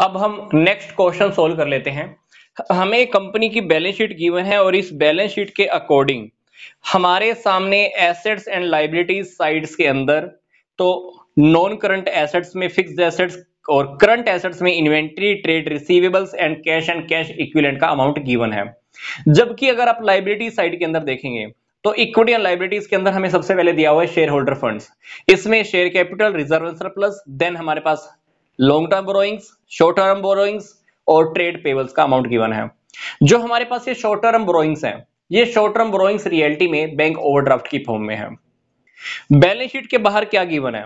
अब हम next question solve कर लेते हैं हमें कंपनी की बैलेंस शीट गिवन है और इस बैलेंस शीट के अकॉर्डिंग हमारे सामने एसेट्स एंड लाइबिलिटीज साइड्स के अंदर तो नॉन करंट एसेट्स में फिक्स एसेट्स और करंट एसेट्स में inventory trade receivables and cash and cash equivalent का अमाउंट गिवन है जबकि अगर आप लाइबिलिटी साइड के अंदर देखेंगे तो इक्विटी एंड लाइबिलिटीज के अंदर हमें सबसे पहले दिया हुआ है शेयर होल्डर फंड्स इसमें share capital reserve surplus then हमारे पास long term borrowings short term borrowings और ट्रेड पेबल्स का अमाउंट गिवन है जो हमारे पास ये शॉर्ट टर्म बोरोइंग्स हैं ये शॉर्ट टर्म बोरोइंग्स रियलिटी में बैंक ओवरड्राफ्ट की फॉर्म में है बैलेंस शीट के बाहर क्या गिवन है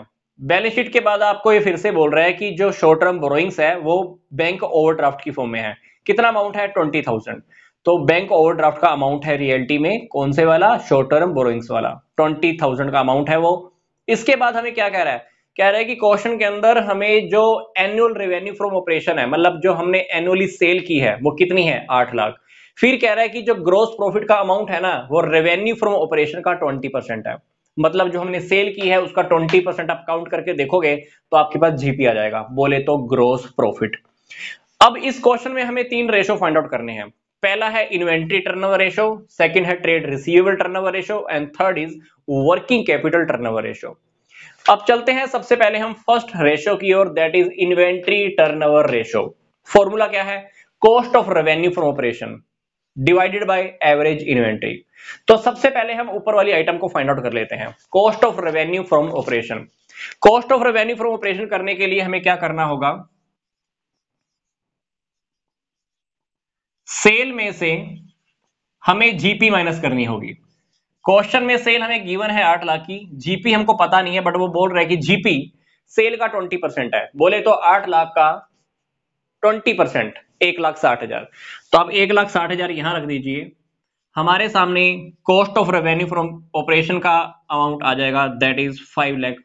बैलेंस शीट के बाद आपको ये फिर से बोल रहा है कि जो शॉर्ट टर्म बोरोइंग्स है वो बैंक ओवरड्राफ्ट की फॉर्म में है कितना अमाउंट है ट्वेंटी थाउजेंड तो बैंक ओवरड्राफ्ट का अमाउंट है रियलिटी में कौन से वाला शॉर्ट टर्म बोरोइंग्स वाला ट्वेंटी थाउजेंड का अमाउंट है वो इसके बाद हमें क्या कह रहा है कह रहा है कि क्वेश्चन के अंदर हमें जो एनुअल रेवेन्यू फ्रॉम ऑपरेशन है मतलब जो हमने एनुअली सेल की है वो कितनी है आठ लाख फिर कह रहा है कि जो ग्रोस प्रॉफिट का अमाउंट है ना वो रेवेन्यू फ्रॉम ऑपरेशन का ट्वेंटी परसेंट है मतलब जो हमने सेल की है उसका ट्वेंटी परसेंट आप काउंट करके देखोगे तो आपके पास जीपी आ जाएगा बोले तो ग्रोस प्रॉफिट अब इस क्वेश्चन में हमें तीन रेशो फाइंड आउट करने हैं पहला है इन्वेंट्री टर्नओवर रेशो सेकंड है trade receivable turnover ratio and third is working capital turnover ratio अब चलते हैं सबसे पहले हम फर्स्ट रेशो की ओर that is inventory turnover ratio formula क्या है cost of revenue from operation divided by average inventory तो सबसे पहले हम ऊपर वाली आइटम को फाइंड आउट कर लेते हैं cost of revenue from operation cost of revenue from operation करने के लिए हमें क्या करना होगा सेल में से हमें जीपी माइनस करनी होगी क्वेश्चन में सेल हमें गिवन है आठ लाख की जीपी हमको पता नहीं है बट वो बोल रहे हैं कि जीपी सेल का ट्वेंटी परसेंट है बोले तो आठ लाख का ट्वेंटी परसेंट एक लाख साठ हजार तो आप एक लाख साठ हजार यहां रख दीजिए हमारे सामने cost of revenue from operation का अमाउंट आ जाएगा that is five lakh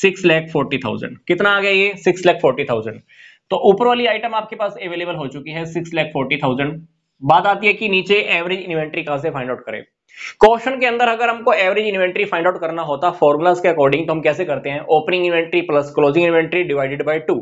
six lakh forty thousand कितना आ गया ये सिक्स लैख फोर्टी थाउजेंड तो ऊपर वाली आइटम आपके पास अवेलेबल हो चुकी है सिक्स लैख फोर्टी थाउजेंड बात आती है कि नीचे एवरेज इन्वेंट्री कहां से फाइंड आउट करें क्वेश्चन के अंदर अगर हमको एवरेज इन्वेंट्री फाइंड आउट करना होता फॉर्मुलाज के अकॉर्डिंग तो हम कैसे करते हैं opening inventory plus closing inventory divided by two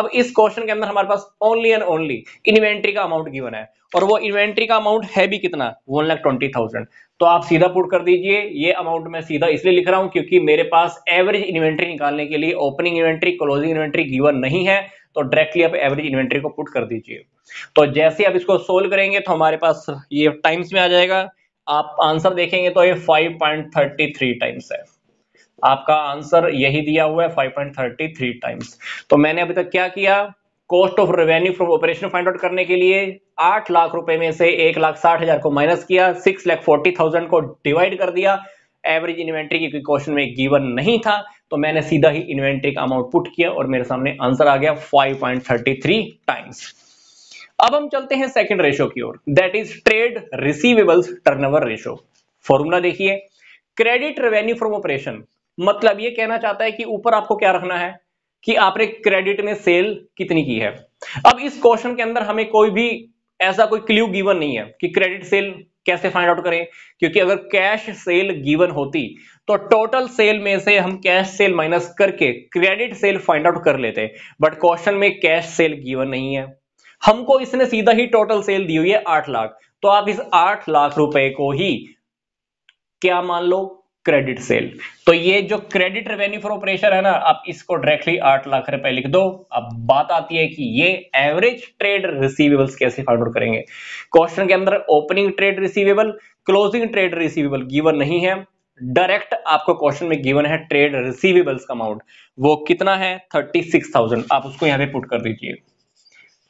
अब इस क्वेश्चन के अंदर हमारे पास ओनली एंड ओनली इन्वेंट्री का अमाउंट गिवन है और वो इन्वेंट्री का अमाउंट है भी कितना वन लाख ट्वेंटी थाउजेंड तो आप सीधा पुट कर दीजिए ये अमाउंट मैं सीधा इसलिए लिख रहा हूं क्योंकि मेरे पास एवरेज इन्वेंट्री निकालने के लिए opening inventory closing inventory given नहीं है तो डायरेक्टली आप एवरेज इन्वेंट्री को पुट कर दीजिए तो जैसे आप इसको सोल्व करेंगे तो हमारे पास ये टाइम्स में आ जाएगा आप आंसर देखेंगे तो ये 5.33 टाइम्स है आपका आंसर यही दिया हुआ है 5.33 टाइम्स तो मैंने अभी तक क्या किया cost of revenue from operation find out करने के लिए आठ लाख रुपए में से एक लाख साठ हजार को माइनस किया सिक्स लाख फोर्टी थाउजेंड को डिवाइड कर दिया एवरेज इन्वेंट्री की क्वेश्चन में गिवन नहीं था तो मैंने सीधा ही इन्वेंट्री का अमाउंट पुट किया और मेरे सामने आंसर आ गया 5.33 टाइम्स अब हम चलते हैं सेकंड रेशो की ओर that is trade receivables turnover ratio formula देखिए क्रेडिट रेवेन्यू फ्रॉम ऑपरेशन मतलब ये कहना चाहता है कि ऊपर आपको क्या रखना है कि आपने क्रेडिट में सेल कितनी की है अब इस क्वेश्चन के अंदर हमें कोई भी ऐसा कोई क्ल्यू गिवन नहीं है कि क्रेडिट सेल कैसे फाइंड आउट करें क्योंकि अगर कैश सेल गिवन होती तो टोटल सेल में से हम कैश सेल माइनस करके क्रेडिट सेल फाइंड आउट कर लेते बट क्वेश्चन में कैश सेल गिवन नहीं है हमको इसने सीधा ही टोटल सेल दी हुई है आठ लाख तो आप इस आठ लाख रुपए को ही क्या मान लो क्रेडिट सेल तो ये जो क्रेडिट रेवेन्यू फॉर ऑपरेशन है ना आप इसको डायरेक्टली आठ लाख रुपए लिख दो अब बात आती है कि ये एवरेज ट्रेड रिसीवेबल्स कैसे फाइंड आउट करेंगे क्वेश्चन के अंदर opening trade receivable closing trade receivable given नहीं है डायरेक्ट आपको क्वेश्चन में गिवन है ट्रेड रिसीवेबल्स का अमाउंट वो कितना है थर्टी सिक्स थाउजेंड आप उसको यहां पे पुट कर दीजिए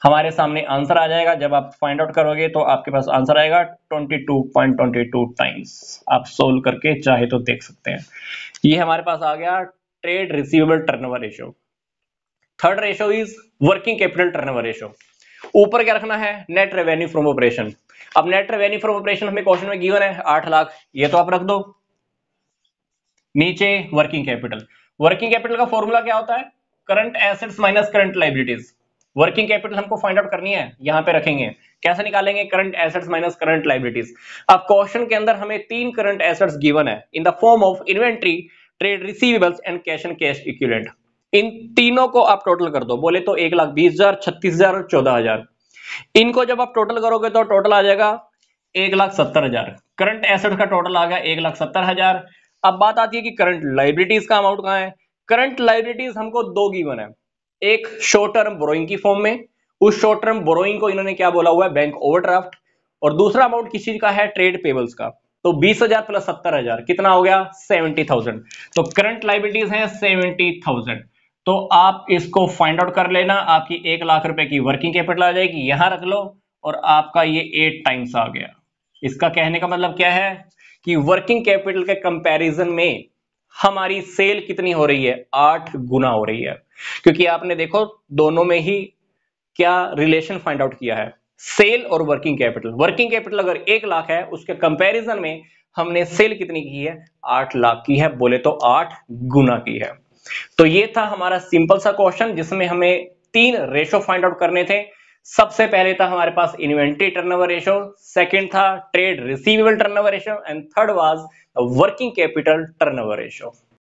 हमारे सामने आंसर आ जाएगा जब आप फाइंड आउट करोगे तो आपके पास आंसर आएगा 22.22 टाइम्स आप सोल्व करके चाहे तो देख सकते हैं ये हमारे पास आ गया trade receivable turnover ratio third ratio is working capital turnover ratio ऊपर क्या रखना है नेट रेवेन्यू फ्रॉम ऑपरेशन अब नेट रेवेन्यू फ्रॉम ऑपरेशन हमें क्वेश्चन में गिवन है आठ लाख ये तो आप रख दो नीचे वर्किंग कैपिटल वर्किंग कैपिटल का फॉर्मूला क्या होता है current assets minus current liabilities working capital हमको फाइंड आउट करनी है यहाँ पे रखेंगे कैसे निकालेंगे current assets minus current liabilities अब क्वेश्चन के अंदर हमें तीन करंट एसेट्स गिवन है in the form of inventory trade receivables and cash and cash equivalent इन तीनों को आप टोटल कर दो बोले तो एक लाख बीस हजार छत्तीस हजार और चौदह हजार इनको जब आप टोटल करोगे तो टोटल आ जाएगा एक लाख सत्तर हजार करंट एसेट का टोटल आ गया एक लाख सत्तर हजार अब बात आती है कि करंट लाइब्रिटीज का अमाउंट कहाँ है करंट लाइब्रिटीज हमको दो गिवन है एक शॉर्ट टर्म बोरोइंग की फॉर्म में उस शॉर्ट टर्म बोरोइंग को इन्होंने क्या बोला हुआ है बैंक ओवरड्राफ्ट और दूसरा अमाउंट किस चीज का है ट्रेड पेबल्स का तो 20,000 प्लस 70,000 कितना हो गया 70,000 तो करंट लाइबिलिटीज है 70,000 तो आप इसको फाइंड आउट कर लेना आपकी एक लाख रुपए की वर्किंग कैपिटल आ जाएगी यहां रख लो और आपका ये एट टाइम्स आ गया इसका कहने का मतलब क्या है कि वर्किंग कैपिटल के कंपैरिजन में हमारी सेल कितनी हो रही है आठ गुना हो रही है क्योंकि आपने देखो दोनों में ही क्या रिलेशन फाइंड आउट किया है सेल और वर्किंग कैपिटल वर्किंग कैपिटल अगर एक लाख है उसके कंपैरिजन में हमने सेल कितनी की है आठ लाख की है बोले तो आठ गुना की है तो ये था हमारा सिंपल सा क्वेश्चन जिसमें हमें तीन रेशो फाइंड आउट करने थे सबसे पहले था हमारे पास इन्वेंट्री टर्नओवर रेशो सेकंड था trade receivable turnover ratio and third was working capital turnover ratio